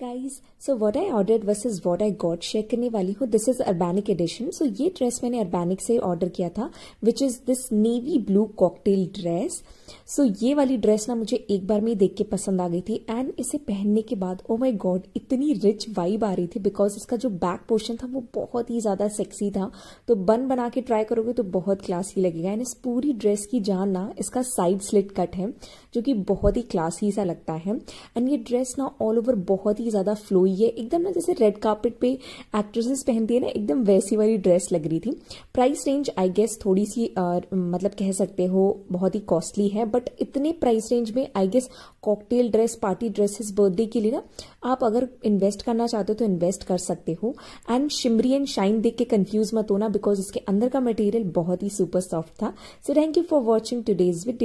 guys so what I ordered versus what I got share करने वाली हूँ this is Urbanic edition so ये dress मैंने Urbanic से ऑर्डर किया था which is this navy blue cocktail dress so ये वाली ड्रेस ना मुझे एक बार में देख के पसंद आ गई थी एंड इसे पहनने के बाद ओ माई गॉड इतनी रिच वाइब आ रही थी बिकॉज इसका जो बैक पोर्शन था वो बहुत ही ज़्यादा सेक्सी था तो बन बना के ट्राई करोगे तो बहुत क्लासी लगेगा एंड इस पूरी ड्रेस की जान ना इसका साइड स्लिट कट है जो कि बहुत ही क्लासी सा लगता है एंड ये ड्रेस ना ऑल ओवर बहुत ही ज़्यादा फ्लोई है एकदम ना जैसे रेड कार्पेट पे एक्ट्रेसेस पहनती है ना एकदम वैसी वाली ड्रेस लग रही थी प्राइस रेंज आई गेस थोड़ी सी आ, मतलब कह सकते हो बहुत ही कॉस्टली है बट इतने प्राइस रेंज में I guess cocktail dress party dresses birthday के लिए ना आप अगर इन्वेस्ट करना चाहते हो तो इन्वेस्ट कर सकते हो एंड शिमरी एंड शाइन देख के कन्फ्यूज मत होना बिकॉज इसके अंदर का मटेरियल बहुत ही सुपर सॉफ्ट था so thank you for watching today's with